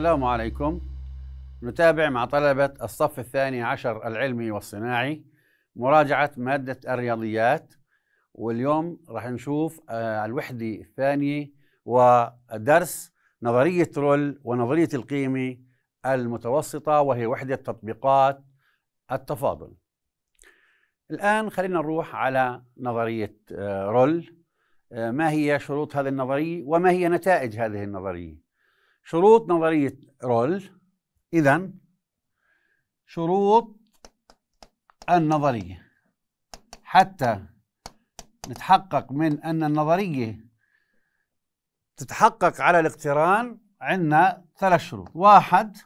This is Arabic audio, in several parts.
السلام عليكم نتابع مع طلبة الصف الثاني عشر العلمي والصناعي مراجعة مادة الرياضيات واليوم راح نشوف آه، الوحدة الثانية ودرس نظرية رول ونظرية القيمة المتوسطة وهي وحدة تطبيقات التفاضل الآن خلينا نروح على نظرية آه، رول آه، ما هي شروط هذه النظرية وما هي نتائج هذه النظرية شروط نظرية رول إذا شروط النظرية حتى نتحقق من أن النظرية تتحقق على الاقتران عندنا ثلاث شروط واحد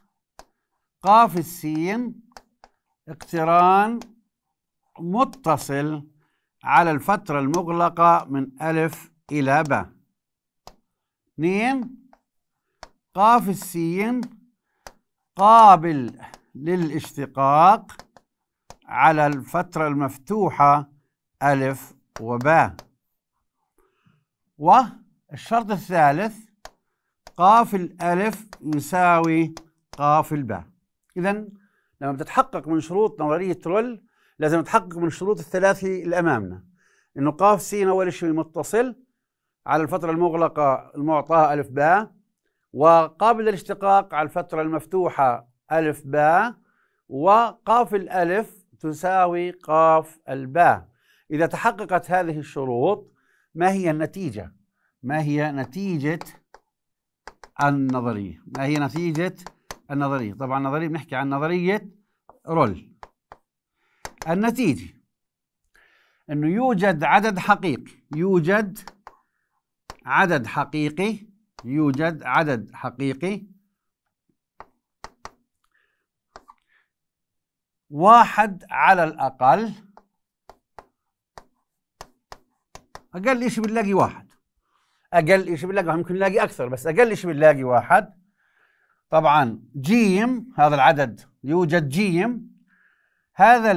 قاف السين اقتران متصل على الفترة المغلقة من ألف إلى باء اثنين قاف السين قابل للاشتقاق على الفترة المفتوحة ألف وباء والشرط الثالث قاف الألف يساوي قاف الباء إذا لما بتتحقق من شروط نظرية رول لازم نتحقق من الشروط الثلاثة اللي أمامنا إنه قاف سين أول شيء متصل على الفترة المغلقة المعطاة ألف باء وقابل الاشتقاق على الفترة المفتوحة ألف باء وقاف الألف تساوي قاف الباء إذا تحققت هذه الشروط ما هي النتيجة؟ ما هي نتيجة النظرية؟ ما هي نتيجة النظرية؟ طبعا النظرية بنحكي عن نظرية رول النتيجة أنه يوجد عدد حقيقي يوجد عدد حقيقي يوجد عدد حقيقي واحد على الأقل أقل شيء بنلاقي واحد أقل شيء بنلاقي ممكن نلاقي أكثر بس أقل شيء بنلاقي واحد طبعا جيم هذا العدد يوجد جيم هذا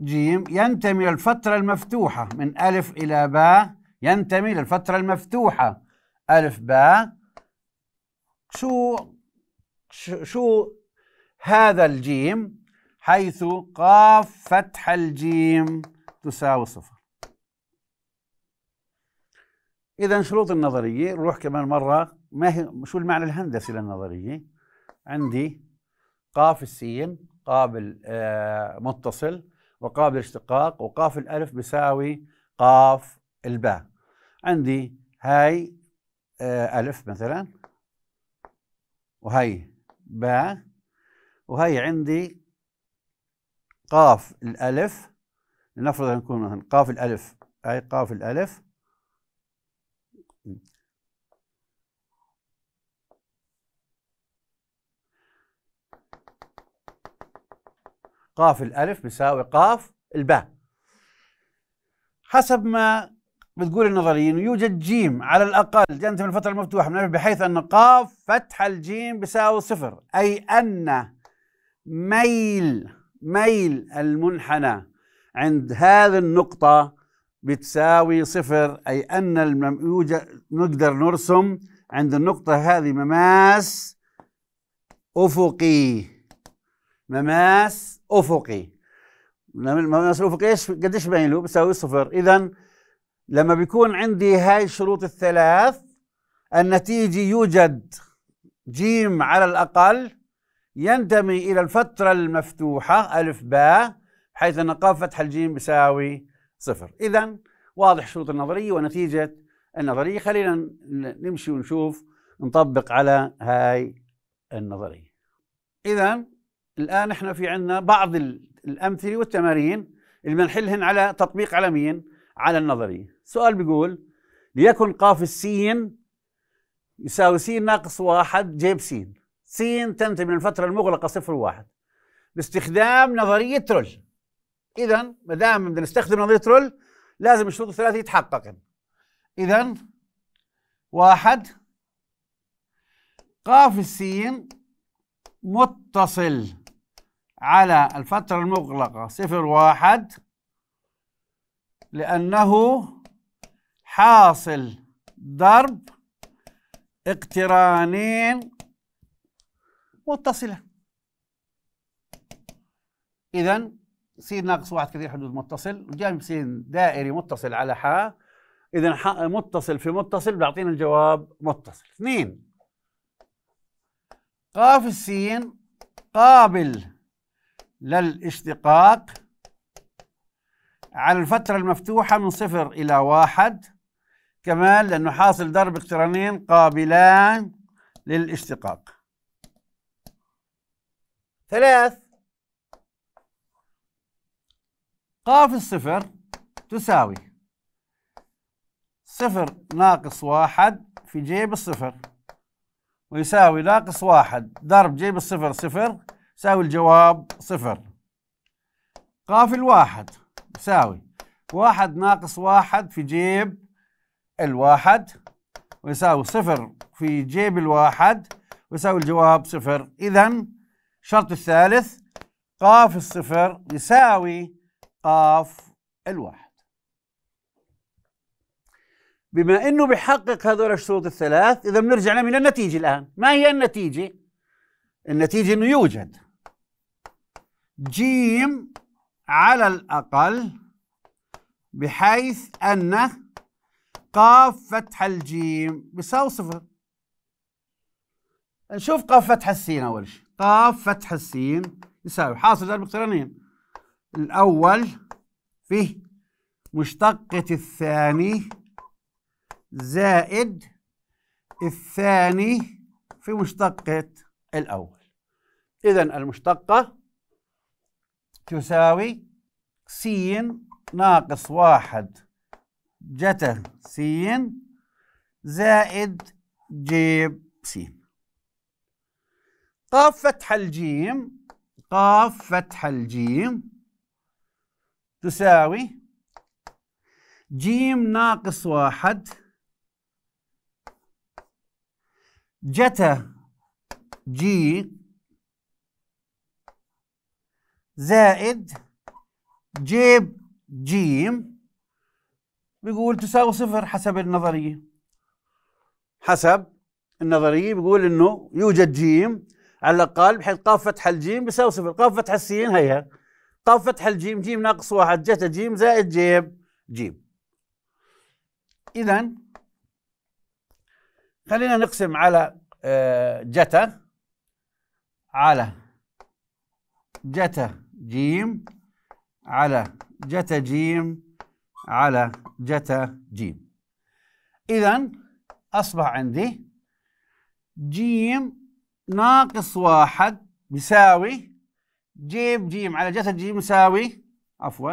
الجيم ينتمي للفترة المفتوحة من ألف إلى باء ينتمي للفترة المفتوحة ألف باء شو شو هذا الجيم حيث قاف فتح الجيم تساوي صفر إذا شروط النظرية نروح كمان مرة ما هي شو المعنى الهندسي للنظرية؟ عندي قاف السين قابل آه، متصل وقابل اشتقاق وقاف الألف بيساوي قاف الباء عندي هاي آه، ألف مثلا وهي باء وهي عندي قاف الألف لنفرض نكون مثلا قاف الألف أي قاف الألف قاف الألف بيساوي قاف الباء حسب ما بتقول النظرية أنه يوجد جيم على الأقل جنت من الفترة المفتوحة بحيث أن قاف فتح الجيم بيساوي صفر أي أن ميل ميل المنحنى عند هذه النقطة بتساوي صفر أي أن المم... يوجد... نقدر نرسم عند النقطة هذه مماس أفقي مماس أفقي مماس الأفقي إيش قديش ميله؟ بيساوي صفر إذا لما بيكون عندي هاي الشروط الثلاث النتيجة يوجد جيم على الأقل ينتمي إلى الفترة المفتوحة ألف باء حيث أن قاف فتح الجيم بيساوي صفر إذا واضح شروط النظرية ونتيجة النظرية خلينا نمشي ونشوف نطبق على هاي النظرية إذا الآن احنا في عندنا بعض الأمثلة والتمارين اللي بنحلهن على تطبيق على مين؟ على النظرية سؤال بيقول ليكن قاف السين يساوي سين ناقص واحد جيب سين سين تنتهي من الفترة المغلقة صفر واحد باستخدام نظرية رول إذا ما دام بدنا نستخدم نظرية رول لازم الشروط الثلاثة يتحققن إذا واحد قاف السين متصل على الفترة المغلقة صفر واحد لأنه حاصل ضرب اقترانين متصلة إذا س ناقص واحد كثير حدود متصل جانب س دائري متصل على ح إذا متصل في متصل بيعطينا الجواب متصل اثنين قاف السين قابل للاشتقاق على الفترة المفتوحة من صفر إلى واحد كمان لأنه حاصل ضرب اقترانين قابلان للاشتقاق ثلاث قاف الصفر تساوي صفر ناقص واحد في جيب الصفر ويساوي ناقص واحد ضرب جيب الصفر صفر يساوي الجواب صفر قاف الواحد تساوي واحد ناقص واحد في جيب الواحد ويساوي صفر في جيب الواحد ويساوي الجواب صفر إذا الشرط الثالث قاف الصفر يساوي قاف الواحد بما انه بحقق هذول الشروط الثلاث اذا بنرجع إلى النتيجه الان ما هي النتيجه النتيجه انه يوجد جيم على الأقل بحيث أن قاف فتح الجيم بيساوي صفر نشوف قاف فتح السين أول شيء قاف فتح السين يساوي حاصل جانب اقترانين الأول فيه مشتقة الثاني زائد الثاني في مشتقة الأول إذا المشتقة تساوي س ناقص واحد جتا س زائد جيب س قاف فتح الجيم قاف فتح الجيم تساوي جيم ناقص واحد جتا جي زائد جيب جيم بيقول تساوي صفر حسب النظرية حسب النظرية بيقول انه يوجد جيم على الأقل بحيث قاف فتح الجيم بيساوي صفر قاف فتح السين هيها قاف فتح الجيم جيم ناقص واحد جتا جيم زائد جيب جيم إذا خلينا نقسم على آه، جتا على جتا جيم على جتا جيم على جتا جيم إذا أصبح عندي جيم ناقص واحد بيساوي جيم جيم على جتا جيم يساوي عفوا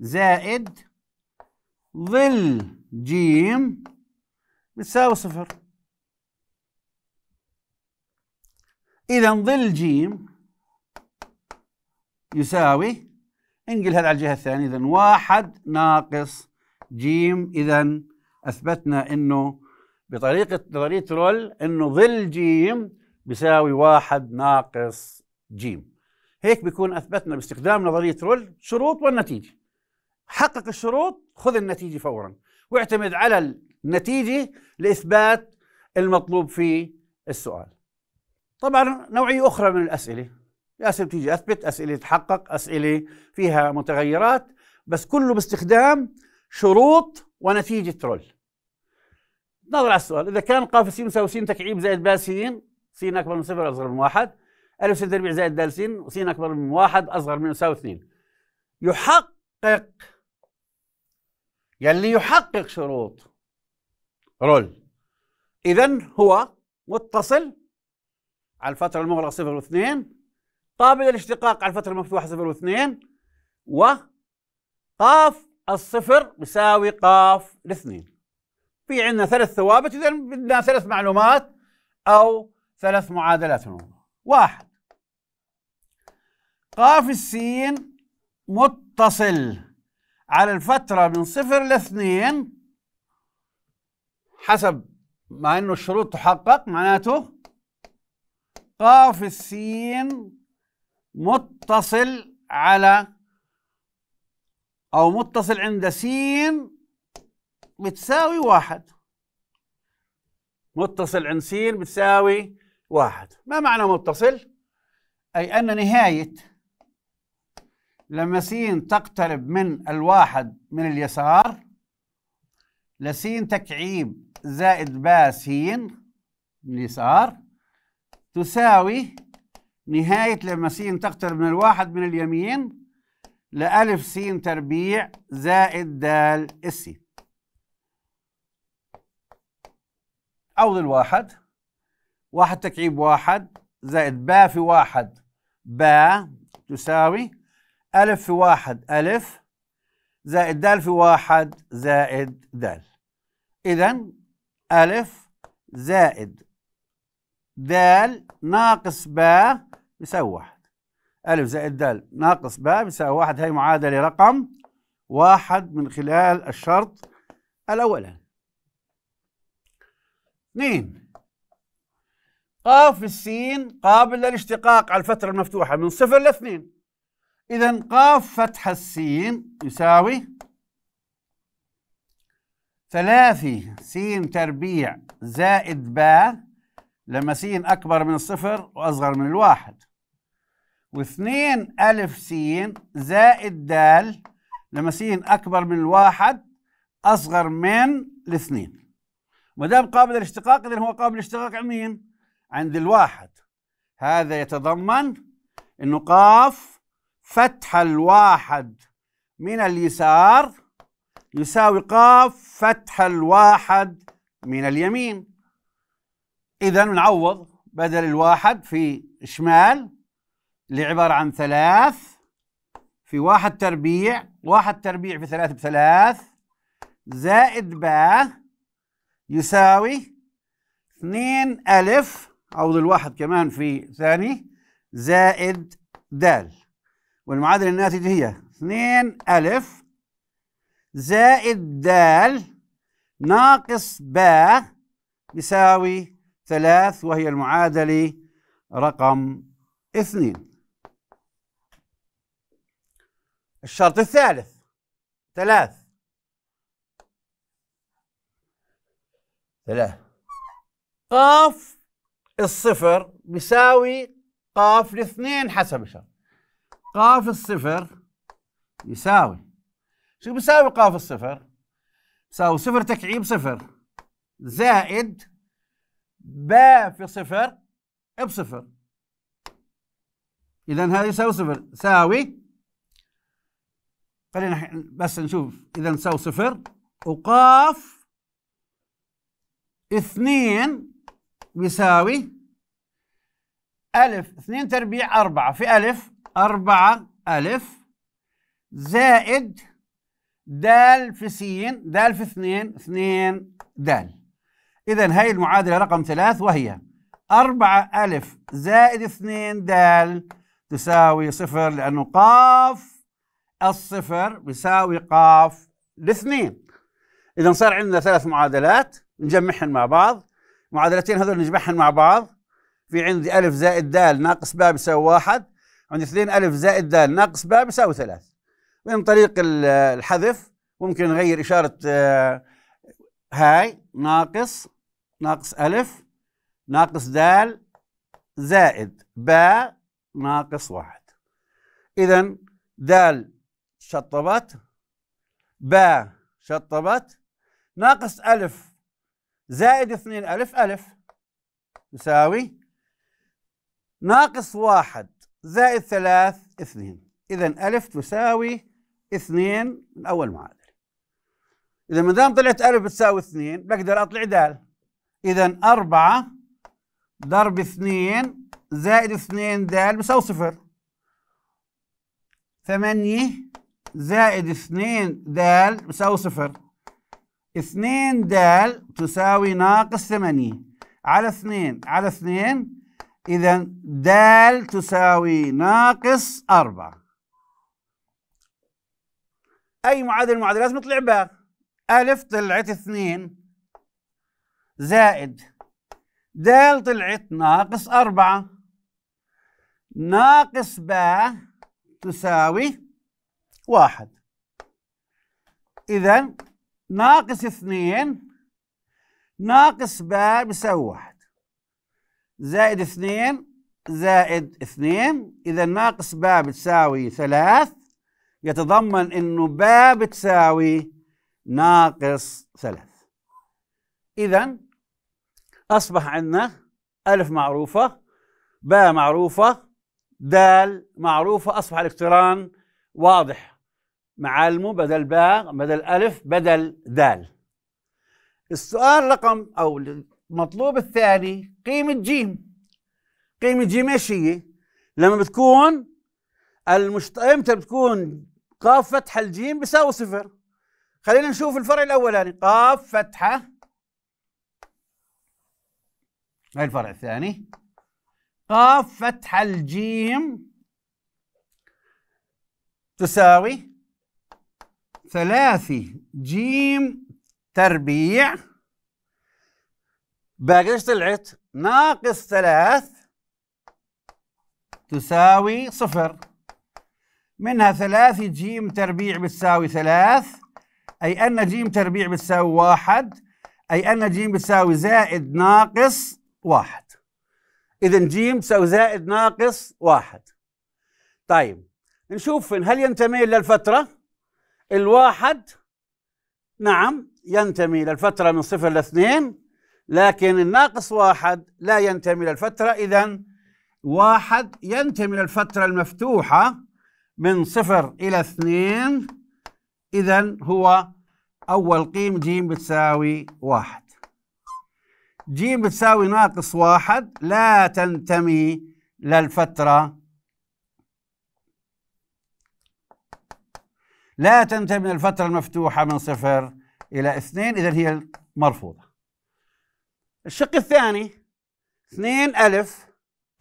زائد ظل جيم بتساوي صفر إذا ظل جيم يساوي انقل هذا على الجهة الثانية إذا واحد ناقص جيم إذا أثبتنا إنه بطريقة نظرية رول إنه ظل جيم بيساوي واحد ناقص جيم هيك بيكون أثبتنا باستخدام نظرية رول شروط والنتيجة حقق الشروط خذ النتيجة فورا واعتمد على النتيجة لإثبات المطلوب في السؤال طبعا نوعية أخرى من الأسئلة أسئلة تيجي أثبت أسئلة تحقق أسئلة فيها متغيرات بس كله باستخدام شروط ونتيجة رول نظر على السؤال إذا كان قاف س يساوي س تكعيب زائد ب س س أكبر من صفر أصغر من واحد ألف س تربيع زائد د س وس أكبر من واحد أصغر من يساوي اثنين يحقق يلي يحقق شروط رول إذا هو متصل على الفترة المغلقة صفر واثنين قابل الاشتقاق على الفترة المفتوحة صفر واثنين و قاف الصفر يساوي قاف الاثنين في عندنا ثلاث ثوابت إذا بدنا ثلاث معلومات أو ثلاث معادلات من واحد قاف السين متصل على الفترة من صفر لاثنين حسب ما انه الشروط تحقق معناته قاف السين متصل على أو متصل عند س بتساوي واحد متصل عند س بتساوي واحد ما معنى متصل؟ أي أن نهاية لما س تقترب من الواحد من اليسار لس تكعيب زائد با س من اليسار تساوي نهاية لما س تقترب من الواحد من اليمين لألف س تربيع زائد دال اس أو للواحد واحد تكعيب واحد زائد با في واحد با تساوي ألف في واحد ألف زائد دال في واحد زائد دال إذا ألف زائد دال ناقص با بيساوي واحد ألف زائد دال ناقص باء بيساوي واحد هاي معادلة رقم واحد من خلال الشرط الأولاني اثنين قاف السين قابل للاشتقاق على الفترة المفتوحة من صفر لاثنين إذا قاف فتح السين يساوي ثلاثي سين تربيع زائد باء لما س أكبر من الصفر وأصغر من الواحد واثنين ألف سين زائد دال س أكبر من الواحد أصغر من الاثنين ما دام قابل الاشتقاق إذن هو قابل الاشتقاق عند مين؟ عند الواحد هذا يتضمن أنه قاف فتح الواحد من اليسار يساوي قاف فتح الواحد من اليمين إذا نعوض بدل الواحد في شمال اللي عبارة عن ثلاث في واحد تربيع واحد تربيع في ثلاث بثلاث زائد باء يساوي اثنين ألف عوض الواحد كمان في ثاني زائد دال والمعادلة الناتجة هي اثنين ألف زائد دال ناقص باء يساوي ثلاث وهي المعادلة رقم اثنين الشرط الثالث ثلاث ثلاث قاف الصفر بيساوي قاف الاثنين حسب الشرط قاف الصفر يساوي شو بيساوي قاف الصفر؟ بيساوي صفر تكعيب صفر زائد ب في صفر بصفر إذا هذا يساوي صفر ساوي خلينا بس نشوف إذا ساوي صفر وقاف اثنين يساوي ألف اثنين تربيع أربعة في ألف أربعة ألف زائد دال في سين دال في اثنين اثنين دال إذا هاي المعادلة رقم ثلاث وهي أربعة ألف زائد اثنين دال تساوي صفر لأنه قاف الصفر بيساوي قاف الاثنين إذا صار عندنا ثلاث معادلات نجمعهن مع بعض معادلتين هذول نجمعهن مع بعض في عندي ألف زائد دال ناقص باء بيساوي واحد عندي اثنين ألف زائد دال ناقص باء بيساوي ثلاث من طريق الحذف ممكن نغير إشارة آه، هاي ناقص ناقص ألف ناقص دال زائد باء ناقص واحد إذا دال شطبت باء شطبت ناقص ألف زائد اثنين ألف ألف يساوي ناقص واحد زائد ثلاث اثنين إذا ألف تساوي اثنين من أول معادلة إذا ما دام طلعت ألف بتساوي اثنين بقدر أطلع دال إذا أربعة ضرب اثنين زائد اثنين دال بيساوي صفر ثمانية زائد اثنين دال بيساوي صفر اثنين دال تساوي ناقص ثمانية على اثنين على اثنين إذا دال تساوي ناقص أربعة أي معادلة معادلة لازم يطلع باء ألف طلعت اثنين زائد دال طلعت ناقص أربعة ناقص ب تساوي واحد إذا ناقص اثنين ناقص ب بيساوي واحد زائد اثنين زائد اثنين إذا ناقص ب بتساوي ثلاث يتضمن إنه ب بتساوي ناقص ثلاث إذا أصبح عندنا ألف معروفة باء معروفة دال معروفة أصبح الاقتران واضح معالمه بدل باء بدل ألف بدل دال السؤال رقم أو المطلوب الثاني قيمة جيم قيمة جيم ايش هي؟ لما بتكون المشت... امتى بتكون قاف فتحة الجيم بيساوي صفر خلينا نشوف الفرع الأولاني يعني. قاف فتحة هاي الفرع الثاني قاف فتح الجيم تساوي ثلاثي جيم تربيع باقي ايش طلعت؟ ناقص ثلاث تساوي صفر منها ثلاثي جيم تربيع بتساوي ثلاث أي أن جيم تربيع بتساوي واحد أي أن جيم بتساوي زائد ناقص واحد إذا ج تساوي زائد ناقص واحد طيب نشوف هل ينتمي إلى الفترة الواحد نعم ينتمي إلى الفترة من صفر إلى اثنين لكن الناقص واحد لا ينتمي إلى الفترة إذا واحد ينتمي إلى الفترة المفتوحة من صفر إلى اثنين إذا هو أول قيم ج بتساوي واحد ج بتساوي ناقص واحد لا تنتمي للفترة لا تنتمي للفترة المفتوحة من صفر إلى اثنين إذا هي مرفوضة الشق الثاني اثنين ألف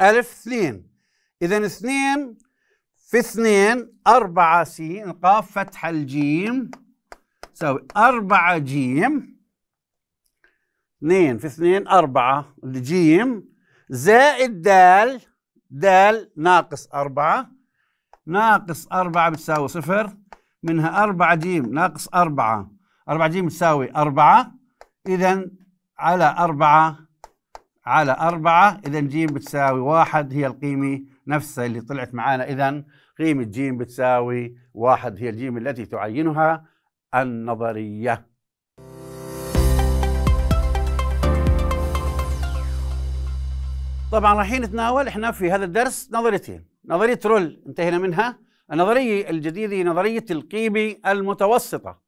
ألف اثنين إذا اثنين في اثنين أربعة س قاف فتح الجيم تساوي أربعة جيم 2 في 2 4 جيم زائد دال دال ناقص 4 ناقص 4 بتساوي صفر منها 4 جيم ناقص 4 4 جيم بتساوي 4 إذا على 4 على 4 إذا جيم بتساوي 1 هي القيمة نفسها اللي طلعت معانا إذا قيمة جيم بتساوي 1 هي الجيم التي تعينها النظرية طبعا رايحين نتناول احنا في هذا الدرس نظريتين نظريه رول انتهينا منها النظريه الجديده نظريه القيمه المتوسطه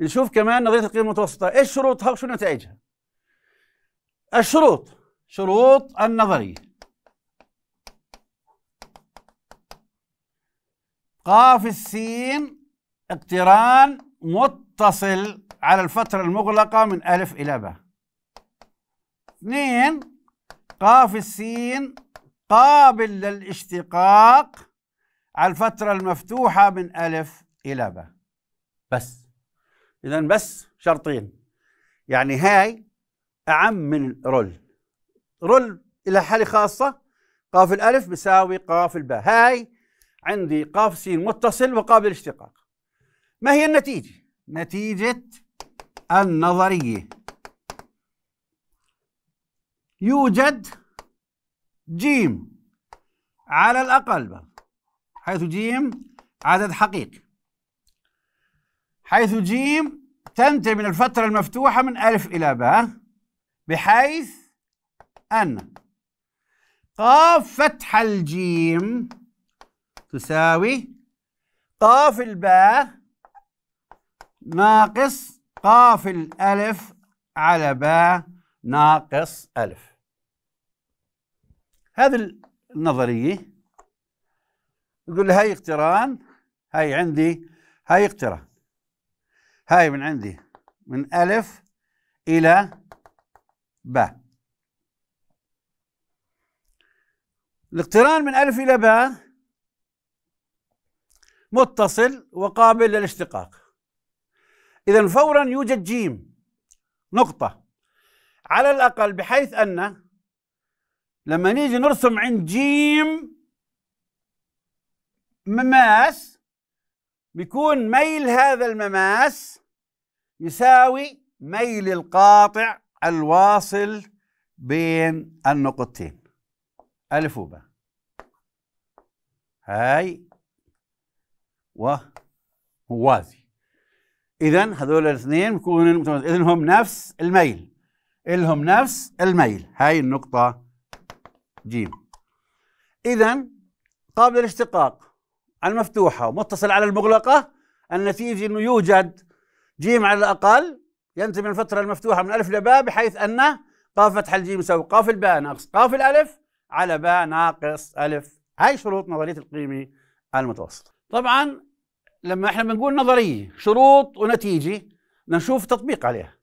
نشوف كمان نظريه القيمه المتوسطه ايش شروطها وشو نتائجها الشروط شروط النظريه قاف السين اقتران متصل على الفترة المغلقة من ألف إلى باء اثنين قاف السين قابل للاشتقاق على الفترة المفتوحة من ألف إلى باء بس إذا بس شرطين يعني هاي أعم من رول رول إلى حالة خاصة قاف الألف بساوي قاف الباء هاي عندي قاف سين متصل وقابل اشتقاق ما هي النتيجة؟ نتيجة النظرية يوجد جيم على الأقل حيث جيم عدد حقيقي حيث جيم تنتهي من الفترة المفتوحة من ألف إلى باء بحيث أن قاف فتح الجيم تساوي قاف الباء ناقص قاف الألف على باء ناقص ألف هذه النظريه يقول لي هاي اقتران هاي عندي هاي اقتران هاي من عندي من ألف إلى باء الاقتران من ألف إلى باء متصل وقابل للاشتقاق إذا فورا يوجد جيم نقطة على الأقل بحيث أن لما نيجي نرسم عند جيم مماس بيكون ميل هذا المماس يساوي ميل القاطع الواصل بين النقطتين ألف وباء هاي وموازي إذا هذول الاثنين بيكونوا إذا هم نفس الميل إلهم نفس الميل هاي النقطة ج إذا قابل الاشتقاق المفتوحة ومتصل على المغلقة النتيجة أنه يوجد جيم على الأقل ينتهي من الفترة المفتوحة من ألف لباء بحيث أن قاف فتح الجيم يساوي قاف الباء ناقص قاف الألف على باء ناقص ألف هاي شروط نظرية القيمة المتوسطة طبعا لما احنا بنقول نظرية شروط ونتيجة نشوف تطبيق عليها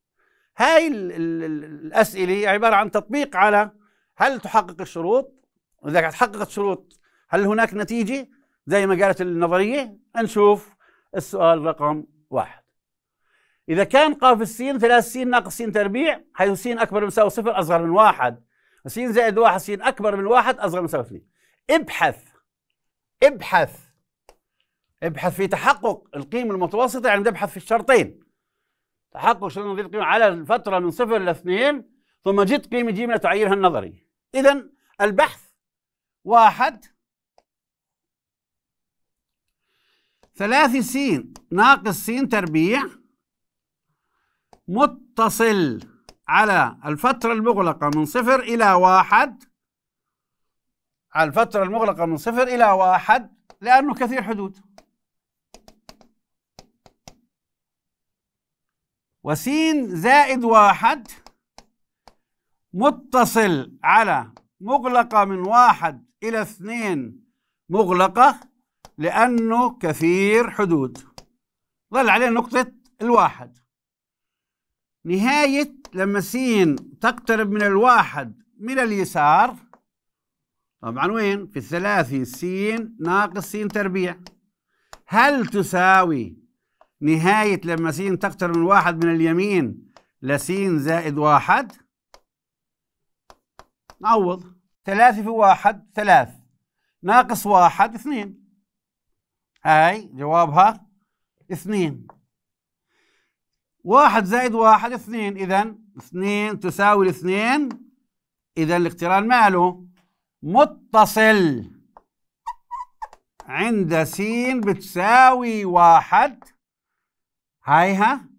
هاي الأسئلة عبارة عن تطبيق على هل تحقق الشروط؟ اذا تحققت شروط هل هناك نتيجه؟ زي ما قالت النظريه نشوف السؤال رقم واحد إذا كان قاف السين ثلاث سين ناقص سين تربيع حيث سين أكبر من يساوي صفر أصغر من واحد سين زائد واحد سين أكبر من واحد أصغر من يساوي اثنين ابحث ابحث ابحث في تحقق القيمة المتوسطة يعني تبحث في الشرطين تحقق شرط نظير القيمة على الفترة من صفر إلى اثنين ثم جد قيمة جيمة تعينها النظريه إذا البحث واحد ثلاثي سين ناقص سين تربيع متصل على الفترة المغلقة من صفر إلى واحد على الفترة المغلقة من صفر إلى واحد لأنه كثير حدود وسين زائد واحد متصل على مغلقة من واحد إلى اثنين مغلقة لأنه كثير حدود ظل عليه نقطة الواحد نهاية لما سين تقترب من الواحد من اليسار طبعا وين؟ في الثلاثي سين ناقص سين تربيع هل تساوي نهاية لما سين تقترب من واحد من اليمين لسين زائد واحد؟ نعوض ثلاثة في واحد ثلاث ناقص واحد اثنين هاي جوابها اثنين واحد زائد واحد اثنين إذا اثنين تساوي الاثنين إذا الاقتران ماله متصل عند س بتساوي واحد ها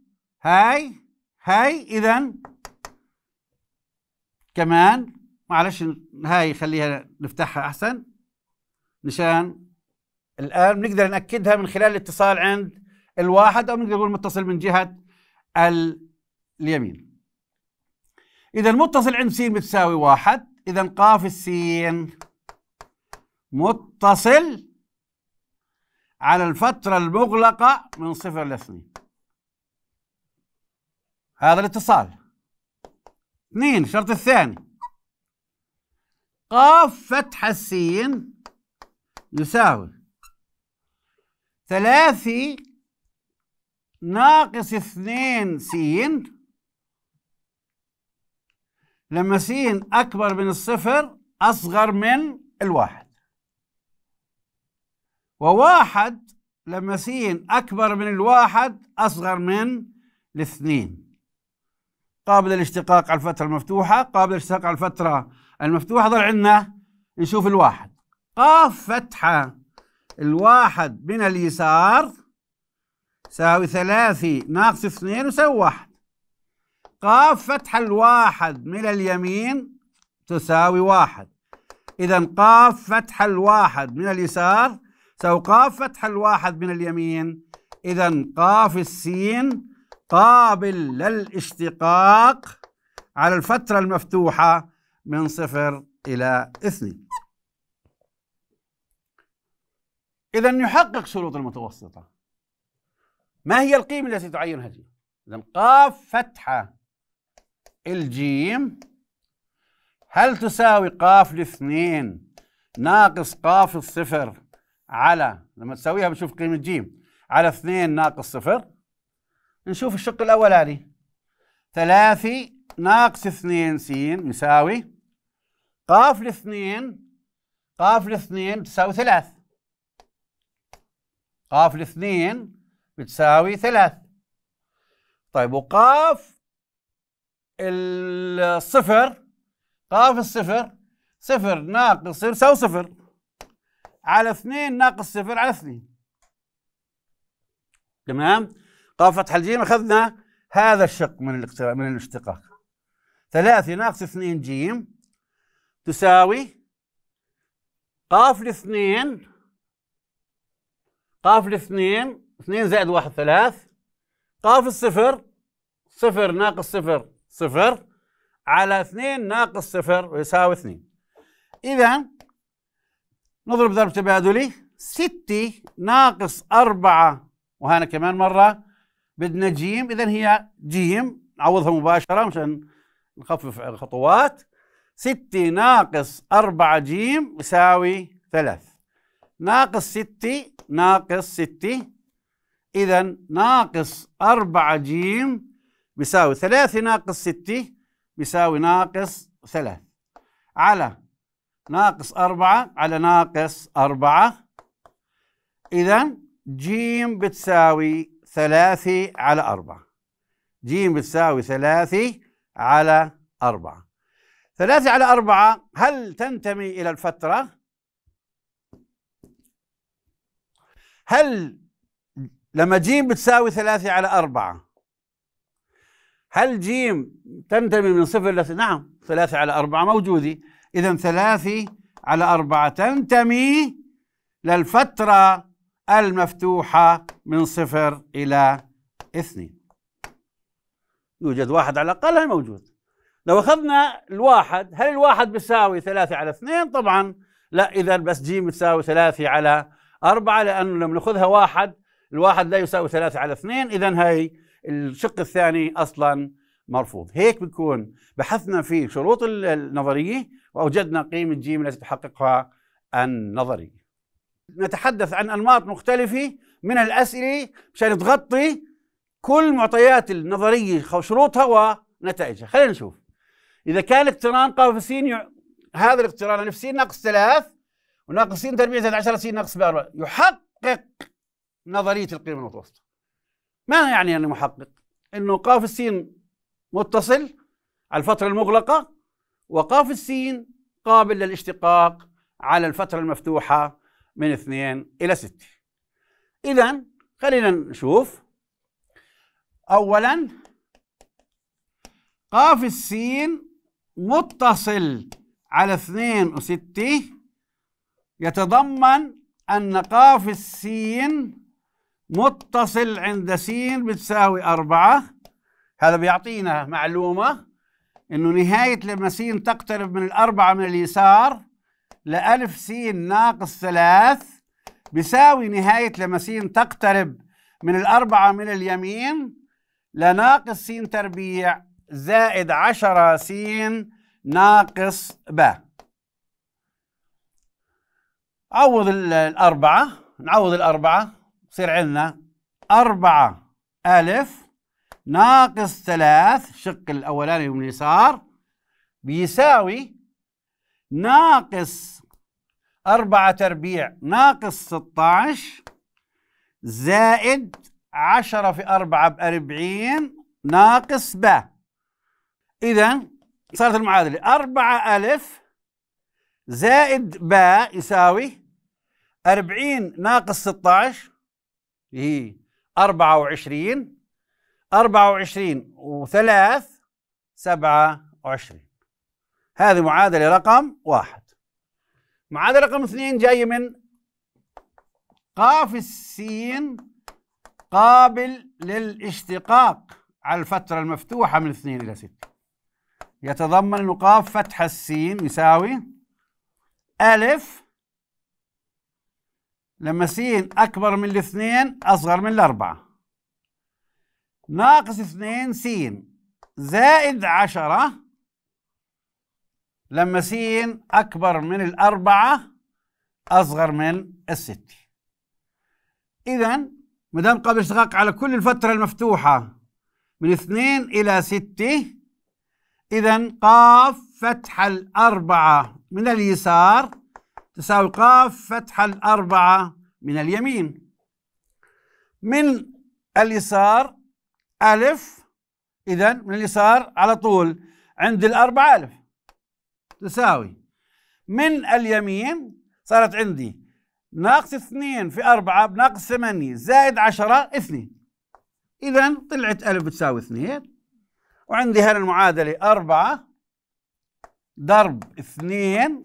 هاي هاي إذا كمان معلش هاي خليها نفتحها احسن نشان الان بنقدر ناكدها من خلال الاتصال عند الواحد او بنقدر نقول متصل من جهه اليمين اذا المتصل عند س بتساوي واحد اذا قاف السين متصل على الفترة المغلقة من صفر اثنين هذا الاتصال اثنين الشرط الثاني قاف فتح السين يساوي ثلاثي ناقص اثنين سين لما سين أكبر من الصفر أصغر من الواحد وواحد لما سين أكبر من الواحد أصغر من الاثنين قابل الاشتقاق على الفترة المفتوحة قابل الاشتقاق على الفترة المفتوحة ضل عندنا نشوف الواحد قاف فتحة الواحد من اليسار يساوي ثلاثي ناقص اثنين يساوي واحد قاف فتحة الواحد من اليمين تساوي واحد إذا قاف فتح الواحد من اليسار سو قاف فتح الواحد من اليمين إذا قاف السين قابل للاشتقاق على الفترة المفتوحة من صفر إلى اثنين إذا يحقق شروط المتوسطة ما هي القيمة التي تعينها الجيم؟ إذا قاف فتحة الجيم هل تساوي قاف الاثنين ناقص قاف الصفر على لما تساويها بنشوف قيمة جيم على اثنين ناقص صفر نشوف الشق الأولاني ثلاثي ناقص اثنين سين يساوي قاف الاثنين قاف الاثنين بتساوي ثلاث قاف الاثنين بتساوي ثلاث طيب وقاف الصفر قاف الصفر صفر ناقص صفر يساوي صفر على اثنين ناقص صفر على اثنين تمام قاف فتح الجيم اخذنا هذا الشق من الاقتراع من الاشتقاق ثلاثة ناقص اثنين جيم تساوي قاف الاثنين قاف الاثنين اثنين زائد واحد ثلاث قاف الصفر صفر ناقص صفر صفر على اثنين ناقص صفر ويساوي اثنين إذا نضرب ضرب تبادلي ستة ناقص أربعة وهنا كمان مرة بدنا جيم إذا هي جيم نعوضها مباشرة مشان نخفف الخطوات ستة ناقص أربعة جيم يساوي ثلاث ناقص ستة ناقص ستة إذا ناقص أربعة جيم يساوي ثلاثة ناقص ستة يساوي ناقص ثلاث على ناقص أربعة على ناقص أربعة إذا جيم بتساوي ثلاثة على أربعة جيم بتساوي ثلاثة على أربعة ثلاثة على أربعة هل تنتمي إلى الفترة؟ هل لما جيم بتساوي ثلاثة على أربعة هل جيم تنتمي من صفر إلى نعم ثلاثة على أربعة موجودة إذا ثلاثة على أربعة تنتمي للفترة المفتوحة من صفر إلى اثنين يوجد واحد على الأقل موجود لو اخذنا الواحد هل الواحد بيساوي ثلاثة على اثنين طبعا لا اذا بس جيم بتساوي ثلاثة على أربعة لأنه لما ناخذها واحد الواحد لا يساوي ثلاثة على اثنين إذا هاي الشق الثاني أصلا مرفوض هيك بنكون بحثنا في شروط النظرية وأوجدنا قيمة جيم التي تحققها النظرية نتحدث عن أنماط مختلفة من الأسئلة مشان تغطي كل معطيات النظرية شروطها ونتائجها خلينا نشوف إذا كان اقتران في سين هذا الاقتران سين ناقص ثلاث وناقص سين تربيع زائد 10 سين ناقص بأربعة يحقق نظرية القيمة المتوسطة ما يعني أنه محقق أنه قاف السين متصل على الفترة المغلقة وقاف السين قابل للاشتقاق على الفترة المفتوحة من اثنين إلى ستة إذا خلينا نشوف أولا قاف السين متصل على 2 و6 يتضمن أن قاف السين متصل عند سين بتساوي أربعة هذا بيعطينا معلومة إنه نهاية لما سين تقترب من الأربعة من اليسار لألف سين ناقص ثلاث بيساوي نهاية لما سين تقترب من الأربعة من اليمين لناقص سين تربيع زائد عشرة سين ناقص ب عوض الأربعة نعوض الأربعة يصير عندنا أربعة ألف ناقص ثلاث شق الأولاني من اليسار بيساوي ناقص أربعة تربيع ناقص 16 زائد عشرة في أربعة بأربعين ناقص ب إذا صارت المعادلة أربعة ألف زائد باء يساوي أربعين ناقص ستاعش هي أربعة وعشرين أربعة وعشرين وثلاث سبعة وعشرين هذه معادلة رقم واحد معادلة رقم اثنين جاية من قاف السين قابل للاشتقاق على الفترة المفتوحة من اثنين إلى ستة يتضمن نقاط فتح السين يساوي ألف لما سين أكبر من الاثنين أصغر من الأربعة ناقص اثنين سين زائد عشرة لما سين أكبر من الأربعة أصغر من الست إذا ما دام قابل اشتقاق على كل الفترة المفتوحة من اثنين إلى ستة إذا قاف فتح الأربعة من اليسار تساوي قاف فتح الأربعة من اليمين من اليسار ألف إذا من اليسار على طول عند الأربعة ألف تساوي من اليمين صارت عندي ناقص اثنين في أربعة بناقص ثمانية زائد عشرة اثنين إذا طلعت ألف بتساوي اثنين وعندي هنا المعادلة أربعة ضرب اثنين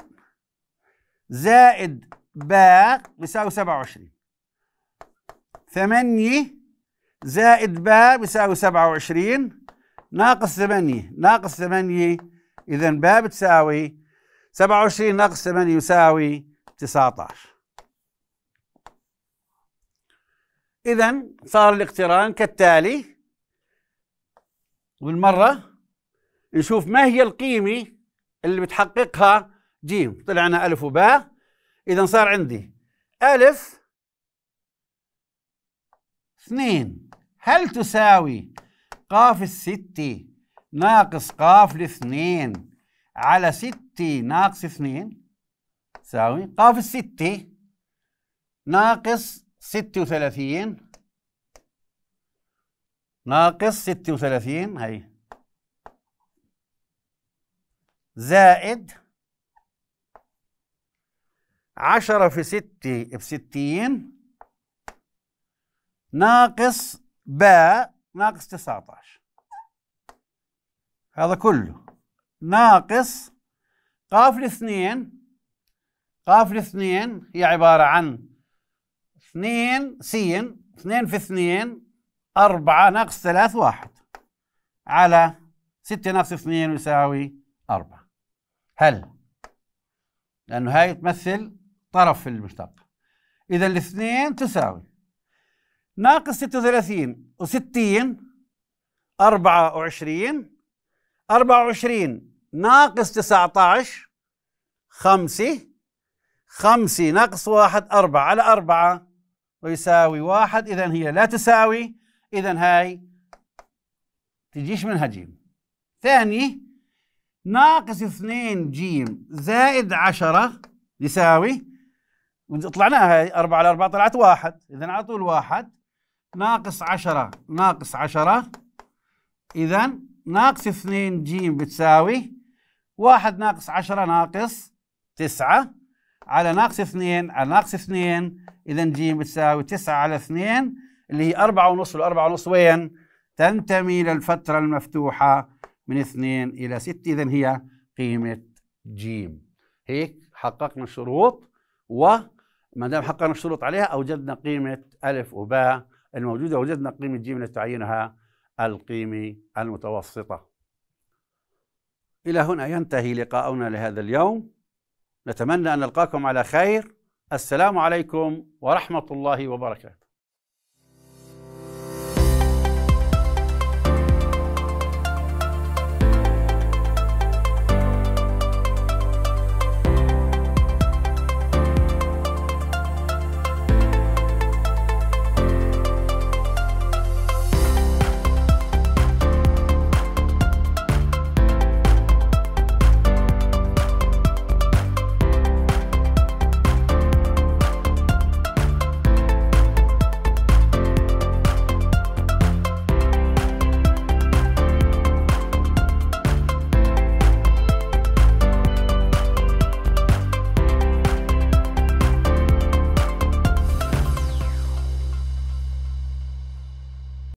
زائد باء بيساوي سبعة وعشرين ثمانية زائد باء بيساوي سبعة وعشرين ناقص ثمانية ناقص ثمانية إذا باء بتساوي سبعة وعشرين ناقص ثمانية يساوي تسعة عشر إذا صار الاقتران كالتالي وبالمرة نشوف ما هي القيمة اللي بتحققها جيم طلعنا ألف وباء إذا صار عندي ألف اثنين هل تساوي قاف الستة ناقص قاف الاثنين على ستة ناقص اثنين تساوي قاف الستة ناقص ستة وثلاثين ناقص 36 هي زائد 10 في 6 بستين ناقص باء ناقص 19 هذا كله ناقص قاف الاثنين قاف الاثنين هي عبارة عن اثنين س اثنين في اثنين 4 ناقص 3 1 على 6 ناقص 2 يساوي 4 هل لأنه هاي تمثل طرف في المشتق إذا الاثنين تساوي ناقص 36 و60 24 24 ناقص 19 5 5 ناقص 1 4 على 4 ويساوي 1 إذا هي لا تساوي إذا هاي تجيش منها جيم ثاني ناقص 2 جيم زائد 10 يساوي طلعناها هاي 4 على 4 طلعت واحد إذا على طول واحد ناقص 10 ناقص 10 إذا ناقص 2 جيم بتساوي واحد ناقص 10 ناقص 9 على ناقص 2 على ناقص 2 إذا جيم بتساوي 9 على 2 اللي هي أربعة ونص والأربعة ونص وين تنتمي للفترة المفتوحة من اثنين إلى ستة إذا هي قيمة جيم هيك حققنا الشروط وما دام حققنا الشروط عليها أوجدنا قيمة ألف وباء الموجودة وجدنا قيمة جيم التي تعينها القيمة المتوسطة إلى هنا ينتهي لقاؤنا لهذا اليوم نتمنى أن نلقاكم على خير السلام عليكم ورحمة الله وبركاته